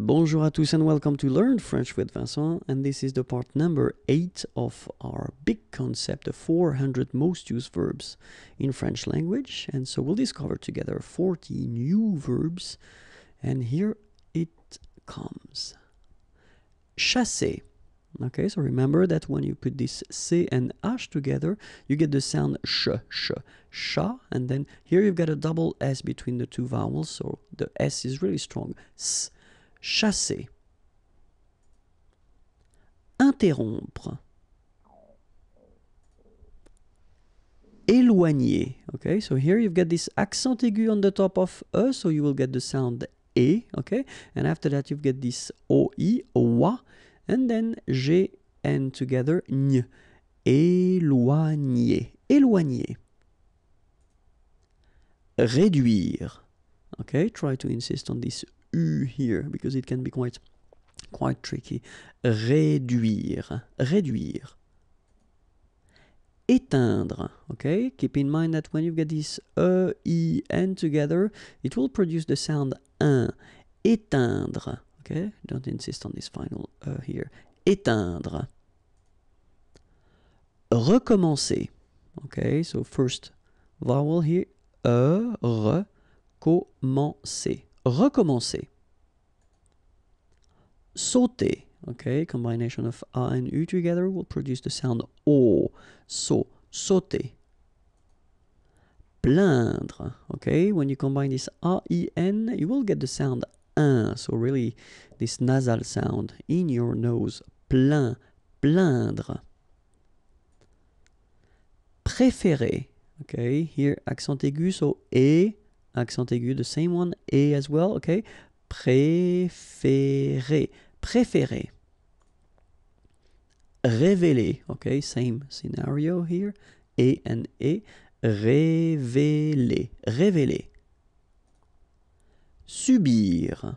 Bonjour à tous and welcome to Learn French with Vincent and this is the part number 8 of our big concept the 400 most used verbs in French language and so we'll discover together 40 new verbs and here it comes. Chasser. Okay, so remember that when you put this C and H together, you get the sound sh, sh, sha, and then here you've got a double S between the two vowels, so the S is really strong, s, chasser. Interrompre. Éloigner. Okay, so here you've got this accent aigu on the top of E, so you will get the sound E, okay? And after that you've got this o o OA, and then G and together N. Éloigner. Éloigner. Réduire. Okay, try to insist on this U here because it can be quite, quite tricky. Réduire. Réduire. Éteindre. Okay, keep in mind that when you get this E, I, N together, it will produce the sound un. Éteindre. Okay, don't insist on this final E here. Éteindre. Recommencer. Okay, so first vowel here. E, re, recommencer. Sauter. Okay, combination of A and U together will produce the sound O. So, sauter. Plaindre. Okay, when you combine this A-E-N, you will get the sound un. So really, this nasal sound in your nose. plein, plaindre. Préférer. Okay, here accent aigu, so E accent aigu, the same one, A as well, ok Préféré, préféré. Révéler, ok Same scenario here, A and A. Révéler, révéler. Subir.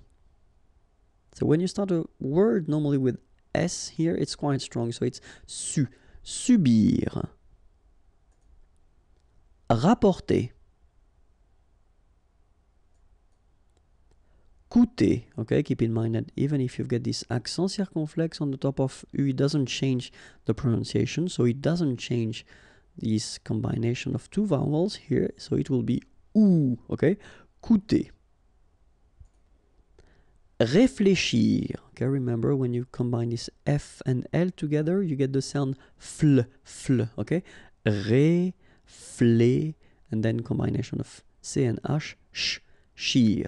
So when you start a word normally with S here, it's quite strong, so it's su. Subir. Rapporter. coûter. Okay, keep in mind that even if you've got this accent circumflex on the top of U, it doesn't change the pronunciation, so it doesn't change this combination of two vowels here, so it will be OU, okay? Coûter. Réfléchir, okay? Remember when you combine this F and L together, you get the sound FL, FL, okay? Réflé, and then combination of C and H, sh, shir.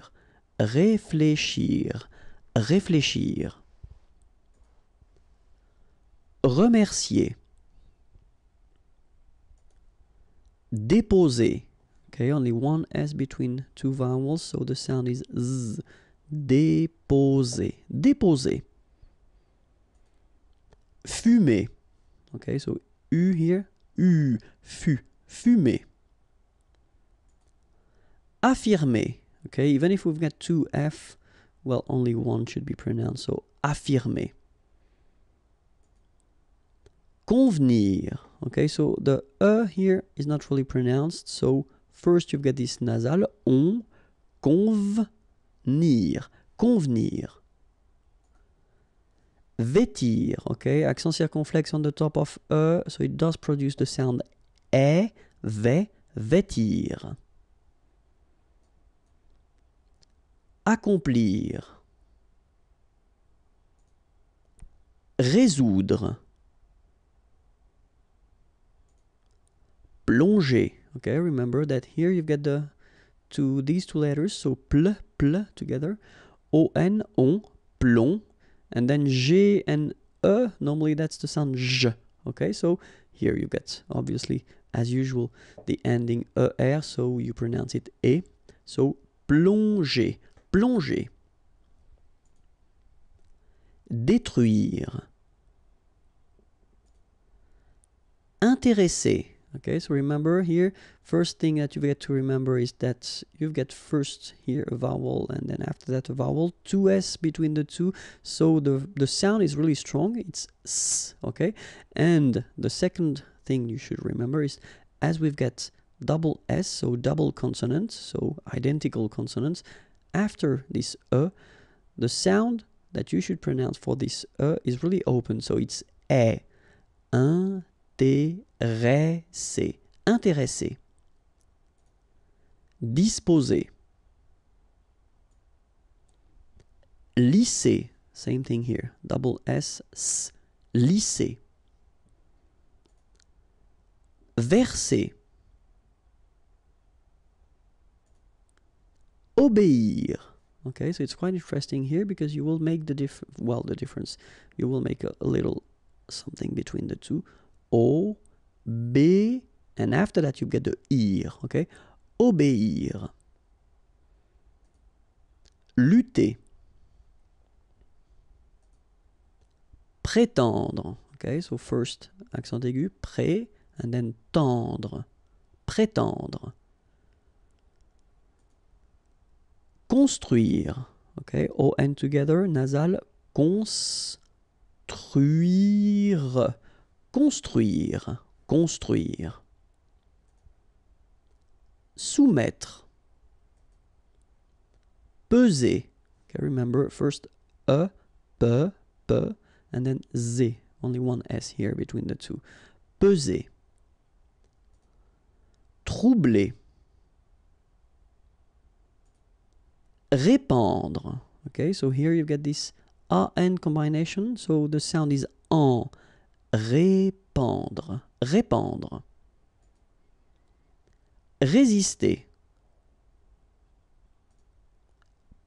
réfléchir, réfléchir. Remercier. Déposer. Okay, only one S between two vowels, so the sound is Z. Déposer. Déposer. Fumer. Okay, so U here. U. Fu. Fumer. Affirmer. Okay, even if we've got two F, well, only one should be pronounced, so affirmer. Convenir, okay, so the E here is not really pronounced, so first you've got this nasal, on, convenir, convenir. Vêtir, okay, accent circonflexe on the top of E, so it does produce the sound E, ve, vêtir. accomplir, résoudre, plonger. Okay, remember that here you've got the two these two letters, so pl pl together, o n on plon, and then g and e. Normally that's the sound j. Okay, so here you get obviously as usual the ending er, so you pronounce it e. So plonger, plonger détruire intéresser Okay, so remember here, first thing that you get to remember is that you get first here a vowel and then after that a vowel, two S between the two. So the, the sound is really strong, it's S, okay? And the second thing you should remember is as we've got double S, so double consonants, so identical consonants, after this e, the sound that you should pronounce for this e is really open. So it's e. Intéressé. Intéressé. Disposé. Lycée. Same thing here. Double S. s lycée. Versé. obéir. Okay, so it's quite interesting here because you will make the diff well the difference. You will make a, little something between the two. O, B, and after that you get the ir. Okay, obéir, lutter, prétendre. Okay, so first accent aigu, pré, and then tendre, prétendre. construire. OK, o and together, nasal, construire. Construire. Construire. Soumettre. Peser. Okay, remember first E, P, P, and then Z. Only one S here between the two. Peser. Troubler. répandre. Okay, so here you get this AN combination, so the sound is en. Répandre. Répandre. Résister.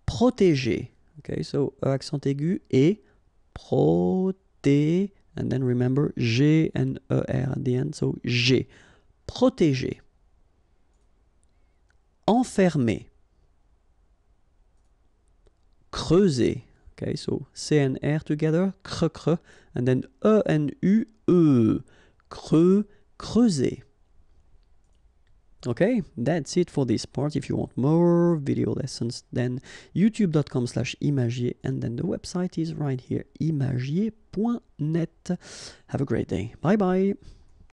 Protéger. Okay, so e accent aigu et proté, and then remember G and ER at the end, so G. Protéger. Enfermer. creuser. Okay, so C and R together, cre, cre, and then E and U, E, creux, creuser. Okay, that's it for this part. If you want more video lessons, then youtube.com slash imagier, and then the website is right here, imagier.net. Have a great day. Bye-bye.